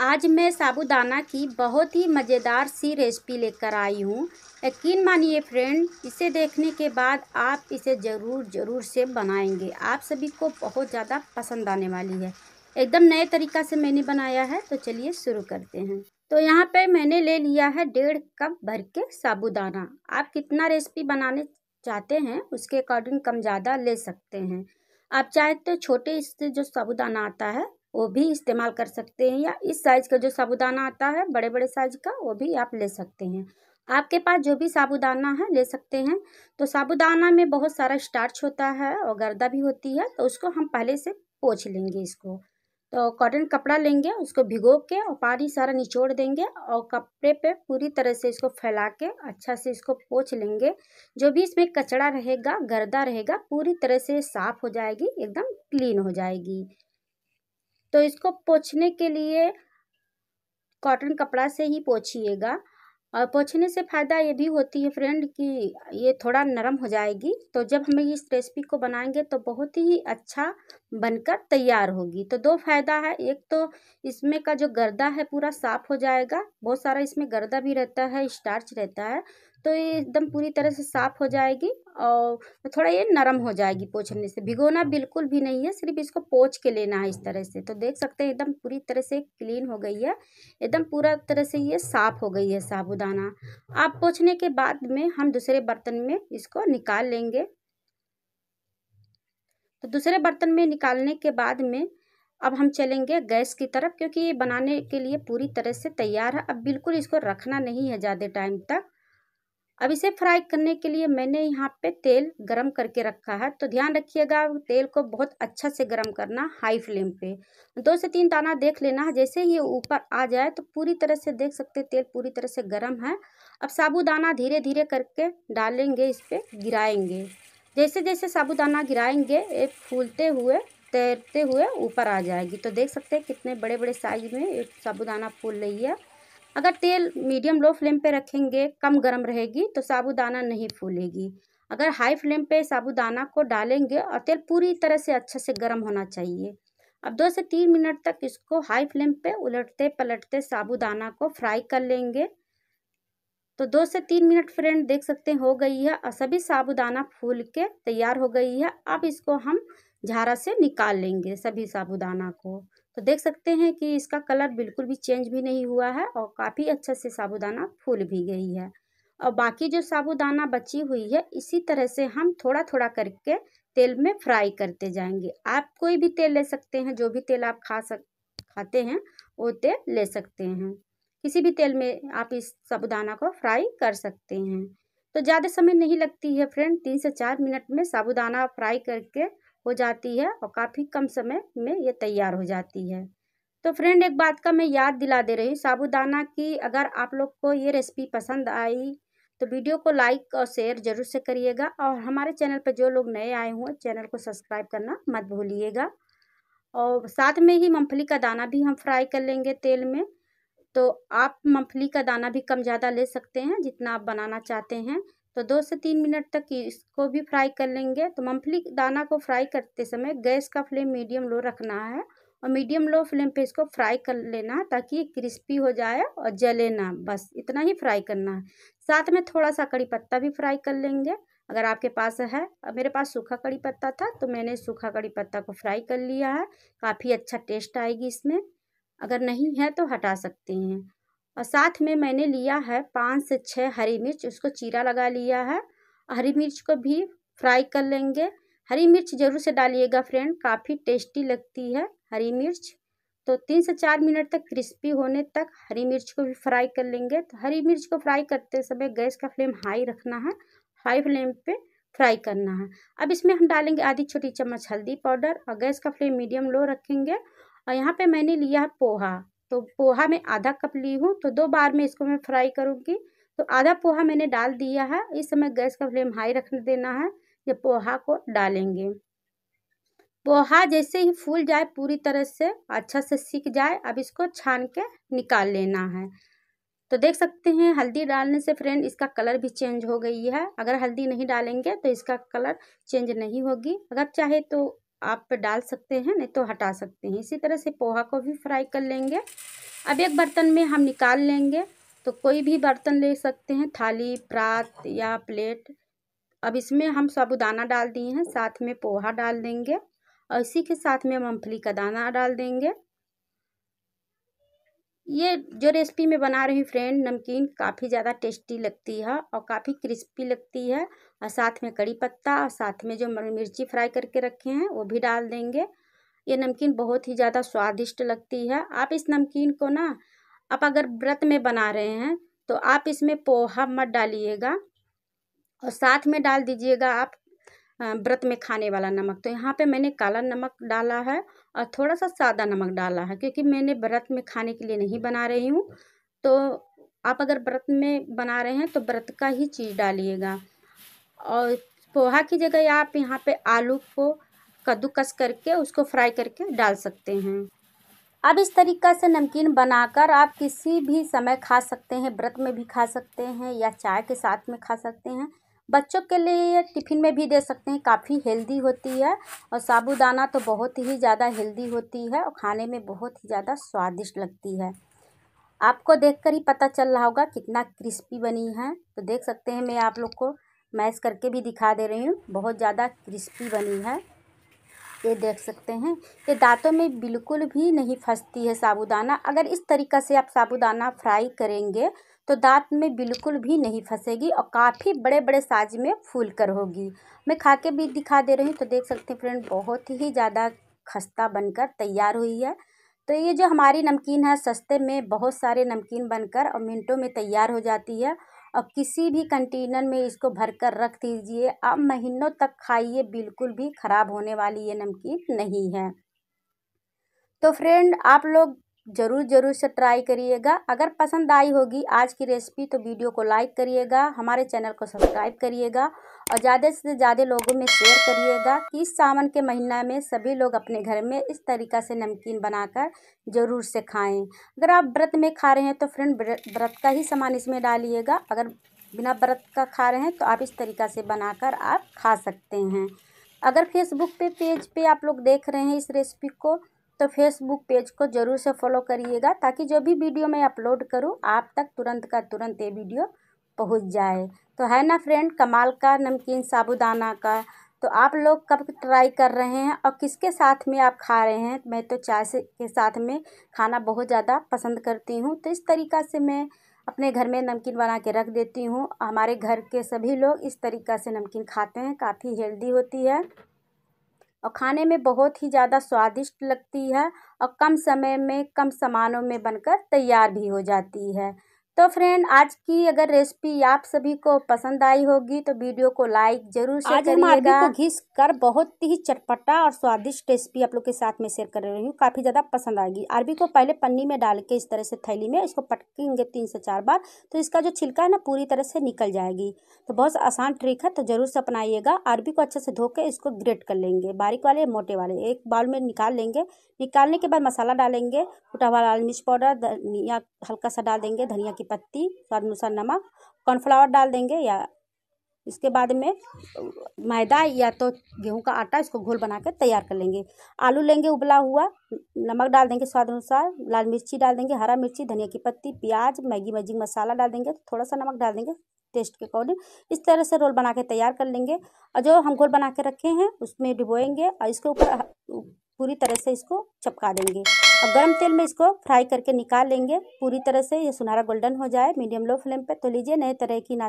आज मैं साबूदाना की बहुत ही मज़ेदार सी रेसिपी लेकर आई हूँ यकीन मानिए फ्रेंड इसे देखने के बाद आप इसे ज़रूर ज़रूर से बनाएंगे आप सभी को बहुत ज़्यादा पसंद आने वाली है एकदम नए तरीका से मैंने बनाया है तो चलिए शुरू करते हैं तो यहाँ पे मैंने ले लिया है डेढ़ कप भर के साबूदाना आप कितना रेसिपी बनाने चाहते हैं उसके अकॉर्डिंग कम ज़्यादा ले सकते हैं आप चाहे तो छोटे इससे जो साबूदाना आता है वो भी इस्तेमाल कर सकते हैं या इस साइज़ का जो साबुदाना आता है बड़े बड़े साइज़ का वो भी आप ले सकते हैं आपके पास जो भी साबुदाना है ले सकते हैं तो साबुदाना में बहुत सारा स्टार्च होता है और गर्दा भी होती है तो उसको हम पहले से पोछ लेंगे इसको तो कॉटन कपड़ा लेंगे उसको भिगो के और पानी सारा निचोड़ देंगे और कपड़े पे पूरी तरह से इसको फैला के अच्छा से इसको पोछ लेंगे जो भी इसमें कचड़ा रहेगा गर्दा रहेगा पूरी तरह से साफ़ हो जाएगी एकदम क्लीन हो जाएगी तो इसको पोछने के लिए कॉटन कपड़ा से ही पोछिएगा और पोछने से फ़ायदा ये भी होती है फ्रेंड कि ये थोड़ा नरम हो जाएगी तो जब हम इस रेसिपी को बनाएंगे तो बहुत ही अच्छा बनकर तैयार होगी तो दो फायदा है एक तो इसमें का जो गर्दा है पूरा साफ़ हो जाएगा बहुत सारा इसमें गर्दा भी रहता है स्टार्च रहता है तो ये एकदम पूरी तरह से साफ़ हो जाएगी और थोड़ा ये नरम हो जाएगी पोछने से भिगोना बिल्कुल भी नहीं है सिर्फ इसको पोछ के लेना है इस तरह से तो देख सकते हैं एकदम पूरी तरह से क्लीन हो गई है एकदम पूरा तरह से ये साफ़ हो गई है साबुदाना आप पोछने के बाद में हम दूसरे बर्तन में इसको निकाल लेंगे तो दूसरे बर्तन में निकालने के बाद में अब हम चलेंगे गैस की तरफ क्योंकि ये बनाने के लिए पूरी तरह से तैयार है अब बिल्कुल इसको रखना नहीं है ज़्यादा टाइम तक अब इसे फ्राई करने के लिए मैंने यहाँ पे तेल गरम करके रखा है तो ध्यान रखिएगा तेल को बहुत अच्छा से गरम करना हाई फ्लेम पे दो से तीन दाना देख लेना है जैसे ही ऊपर आ जाए तो पूरी तरह से देख सकते तेल पूरी तरह से गरम है अब साबुदाना धीरे धीरे करके डालेंगे इस पर गिराएंगे जैसे जैसे साबुदाना गिराएंगे ये फूलते हुए तैरते हुए ऊपर आ जाएगी तो देख सकते हैं कितने बड़े बड़े साइज में साबुदाना फूल रही है अगर तेल मीडियम लो फ्लेम पे रखेंगे कम गर्म रहेगी तो साबूदाना नहीं फूलेगी अगर हाई फ्लेम पे साबूदाना को डालेंगे और तेल पूरी तरह से अच्छे से गर्म होना चाहिए अब दो से तीन मिनट तक इसको हाई फ्लेम पे उलटते पलटते साबूदाना को फ्राई कर लेंगे तो दो से तीन मिनट फ्रेंड देख सकते हैं हो गई है और सभी साबूदाना फूल के तैयार हो गई है अब इसको हम झारा से निकाल लेंगे सभी साबूदाना को तो देख सकते हैं कि इसका कलर बिल्कुल भी चेंज भी नहीं हुआ है और काफ़ी अच्छा से साबुदाना फूल भी गई है और बाकी जो साबुदाना बची हुई है इसी तरह से हम थोड़ा थोड़ा करके तेल में फ्राई करते जाएंगे आप कोई भी तेल ले सकते हैं जो भी तेल आप खा सक खाते हैं वो तेल ले सकते हैं किसी भी तेल में आप इस साबुदाना को फ्राई कर सकते हैं तो ज़्यादा समय नहीं लगती है फ्रेंड तीन से चार मिनट में साबुदाना फ्राई करके हो जाती है और काफ़ी कम समय में ये तैयार हो जाती है तो फ्रेंड एक बात का मैं याद दिला दे रही हूँ साबूदाना की अगर आप लोग को ये रेसिपी पसंद आई तो वीडियो को लाइक और शेयर जरूर से करिएगा और हमारे चैनल पर जो लोग नए आए हुए चैनल को सब्सक्राइब करना मत भूलिएगा और साथ में ही मूँगफली का दाना भी हम फ्राई कर लेंगे तेल में तो आप मूँगफली का दाना भी कम ज़्यादा ले सकते हैं जितना आप बनाना चाहते हैं तो दो से तीन मिनट तक इसको भी फ्राई कर लेंगे तो मंगफली दाना को फ्राई करते समय गैस का फ्लेम मीडियम लो रखना है और मीडियम लो फ्लेम पे इसको फ्राई कर लेना ताकि क्रिस्पी हो जाए और जले ना बस इतना ही फ्राई करना है साथ में थोड़ा सा कड़ी पत्ता भी फ्राई कर लेंगे अगर आपके पास है मेरे पास सूखा कड़ी पत्ता था तो मैंने सूखा कड़ी पत्ता को फ्राई कर लिया है काफ़ी अच्छा टेस्ट आएगी इसमें अगर नहीं है तो हटा सकते हैं और साथ में मैंने लिया है पाँच से छः हरी मिर्च उसको चीरा लगा लिया है हरी मिर्च को भी फ्राई कर लेंगे हरी मिर्च ज़रूर से डालिएगा फ्रेंड काफ़ी टेस्टी लगती है हरी मिर्च तो तीन से चार मिनट तक क्रिस्पी होने तक हरी मिर्च को भी फ्राई कर लेंगे तो हरी मिर्च को फ्राई करते समय गैस का फ्लेम हाई रखना है हाई फ्लेम पे फ्राई करना है अब इसमें हम डालेंगे आधी छोटी चम्मच हल्दी पाउडर और गैस का फ्लेम मीडियम लो रखेंगे और यहाँ पे मैंने लिया है पोहा तो पोहा मैं आधा कप ली हूँ तो दो बार में इसको मैं फ्राई करूँगी तो आधा पोहा मैंने डाल दिया है इस समय गैस का फ्लेम हाई रखने देना है जब पोहा को डालेंगे पोहा जैसे ही फूल जाए पूरी तरह से अच्छा से सीख जाए अब इसको छान के निकाल लेना है तो देख सकते हैं हल्दी डालने से फ्रेंड इसका कलर भी चेंज हो गई है अगर हल्दी नहीं डालेंगे तो इसका कलर चेंज नहीं होगी अगर चाहे तो आप डाल सकते हैं नहीं तो हटा सकते हैं इसी तरह से पोहा को भी फ्राई कर लेंगे अब एक बर्तन में हम निकाल लेंगे तो कोई भी बर्तन ले सकते हैं थाली प्रात या प्लेट अब इसमें हम साबुदाना डाल दिए हैं साथ में पोहा डाल देंगे और इसी के साथ में मूँगफली का दाना डाल देंगे ये जो रेसिपी मैं बना रही हूँ फ्रेंड नमकीन काफ़ी ज़्यादा टेस्टी लगती है और काफ़ी क्रिस्पी लगती है और साथ में कड़ी पत्ता और साथ में जो मिर्ची फ्राई करके रखे हैं वो भी डाल देंगे ये नमकीन बहुत ही ज़्यादा स्वादिष्ट लगती है आप इस नमकीन को ना आप अगर व्रत में बना रहे हैं तो आप इसमें पोहा मत डालिएगा और साथ में डाल दीजिएगा आप व्रत में खाने वाला नमक तो यहाँ पे मैंने काला नमक डाला है और थोड़ा सा सादा नमक डाला है क्योंकि मैंने व्रत में खाने के लिए नहीं बना रही हूँ तो आप अगर व्रत में बना रहे हैं तो व्रत का ही चीज़ डालिएगा और पोहा की जगह आप यहाँ पे आलू को कद्दूकस करके उसको फ्राई करके डाल सकते हैं अब इस तरीका से नमकीन बनाकर आप किसी भी समय खा सकते हैं व्रत में भी खा सकते हैं या चाय के साथ में खा सकते हैं बच्चों के लिए टिफ़िन में भी दे सकते हैं काफ़ी हेल्दी होती है और साबूदाना तो बहुत ही ज़्यादा हेल्दी होती है और खाने में बहुत ही ज़्यादा स्वादिष्ट लगती है आपको देखकर ही पता चल रहा होगा कितना क्रिस्पी बनी है तो देख सकते हैं मैं आप लोग को मैश करके भी दिखा दे रही हूँ बहुत ज़्यादा क्रिस्पी बनी है ये देख सकते हैं ये दांतों में बिल्कुल भी नहीं फंसती है साबूदाना अगर इस तरीक़ा से आप साबूदाना फ्राई करेंगे तो दांत में बिल्कुल भी नहीं फंसेगी और काफ़ी बड़े बड़े साइज में फूल कर होगी मैं खा के भी दिखा दे रही हूँ तो देख सकते हैं फ्रेंड बहुत ही ज़्यादा खस्ता बनकर तैयार हुई है तो ये जो हमारी नमकीन है सस्ते में बहुत सारे नमकीन बनकर और मिनटों में तैयार हो जाती है और किसी भी कंटेनर में इसको भर कर रख दीजिए आप महीनों तक खाइए बिल्कुल भी ख़राब होने वाली ये नमकीन नहीं है तो फ्रेंड आप लोग ज़रूर ज़रूर से ट्राई करिएगा अगर पसंद आई होगी आज की रेसिपी तो वीडियो को लाइक करिएगा हमारे चैनल को सब्सक्राइब करिएगा और ज़्यादा से ज़्यादा लोगों में शेयर करिएगा कि इस सावन के महीना में सभी लोग अपने घर में इस तरीका से नमकीन बनाकर ज़रूर से खाएं अगर आप व्रत में खा रहे हैं तो फ्रेंड व्रत का ही सामान इसमें डालिएगा अगर बिना व्रत का खा रहे हैं तो आप इस तरीका से बना आप खा सकते हैं अगर फेसबुक पे पेज पे आप लोग देख रहे हैं इस रेसिपी को तो फेसबुक पेज को ज़रूर से फॉलो करिएगा ताकि जो भी वीडियो मैं अपलोड करूँ आप तक तुरंत का तुरंत ये वीडियो पहुँच जाए तो है ना फ्रेंड कमाल का नमकीन साबुदाना का तो आप लोग कब ट्राई कर रहे हैं और किसके साथ में आप खा रहे हैं मैं तो चाय से के साथ में खाना बहुत ज़्यादा पसंद करती हूँ तो इस तरीक़ा से मैं अपने घर में नमकीन बना के रख देती हूँ हमारे घर के सभी लोग इस तरीक़ा से नमकीन खाते हैं काफ़ी हेल्दी होती है और खाने में बहुत ही ज़्यादा स्वादिष्ट लगती है और कम समय में कम सामानों में बनकर तैयार भी हो जाती है तो फ्रेंड आज की अगर रेसिपी आप सभी को पसंद आई होगी तो वीडियो को लाइक जरूर करिएगा आज हम को घिस कर बहुत ही चटपटा और स्वादिष्ट रेसिपी आप लोग के साथ में शेयर कर रही हूँ काफ़ी ज़्यादा पसंद आएगी अरबी को पहले पन्नी में डाल के इस तरह से थैली में इसको पटकेंगे तीन से चार बार तो इसका जो छिलका है ना पूरी तरह से निकल जाएगी तो बहुत आसान ट्रिक है तो ज़रूर से अपनाइएगा अरबी को अच्छे से धो के इसको ग्रेट कर लेंगे बारीक वाले मोटे वाले एक बाउल में निकाल लेंगे निकालने के बाद मसाला डालेंगे कुटा हुआ लाल मिर्च पाउडर धनिया हल्का सा डाल देंगे धनिया की पत्ती स्वाद अनुसार नमक कॉर्नफ्लावर डाल देंगे या इसके बाद में मैदा या तो गेहूं का आटा इसको घोल बना कर तैयार कर लेंगे आलू लेंगे उबला हुआ नमक डाल देंगे स्वाद अनुसार लाल मिर्ची डाल देंगे हरा मिर्ची धनिया की पत्ती प्याज मैगी मैजिंग मसाला डाल देंगे थोड़ा सा नमक डाल देंगे टेस्ट के अकॉर्डिंग इस तरह से रोल बना के तैयार कर लेंगे और जो हम घोल बना के रखे हैं उसमें डुबोएंगे और इसके ऊपर पूरी तरह से इसको चपका देंगे अब गरम तेल में इसको फ्राई करके निकाल लेंगे पूरी तरह से ये सुनहरा गोल्डन हो जाए मीडियम लो फ्लेम पे तो लीजिए नए तरह की नाश्ता